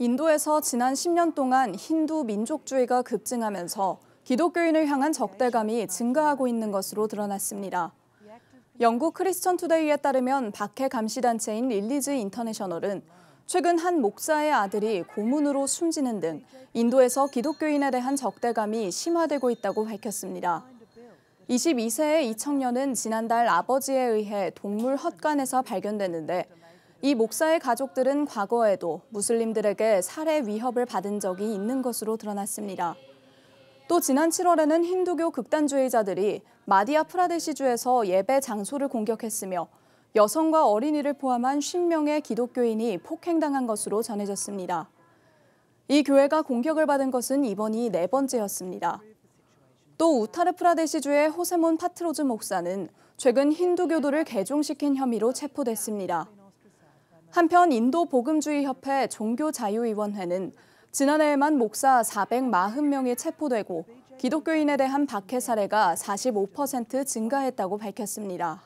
인도에서 지난 10년 동안 힌두 민족주의가 급증하면서 기독교인을 향한 적대감이 증가하고 있는 것으로 드러났습니다. 영국 크리스천 투데이에 따르면 박해 감시단체인 릴리즈 인터내셔널은 최근 한 목사의 아들이 고문으로 숨지는 등 인도에서 기독교인에 대한 적대감이 심화되고 있다고 밝혔습니다. 22세의 이 청년은 지난달 아버지에 의해 동물 헛간에서 발견됐는데 이 목사의 가족들은 과거에도 무슬림들에게 살해 위협을 받은 적이 있는 것으로 드러났습니다. 또 지난 7월에는 힌두교 극단주의자들이 마디아 프라데시주에서 예배 장소를 공격했으며 여성과 어린이를 포함한 10명의 기독교인이 폭행당한 것으로 전해졌습니다. 이 교회가 공격을 받은 것은 이번이 네 번째였습니다. 또 우타르프라데시주의 호세몬 파트로즈 목사는 최근 힌두교도를 개종시킨 혐의로 체포됐습니다. 한편 인도복음주의협회 종교자유위원회는 지난해에만 목사 440명이 체포되고 기독교인에 대한 박해 사례가 45% 증가했다고 밝혔습니다.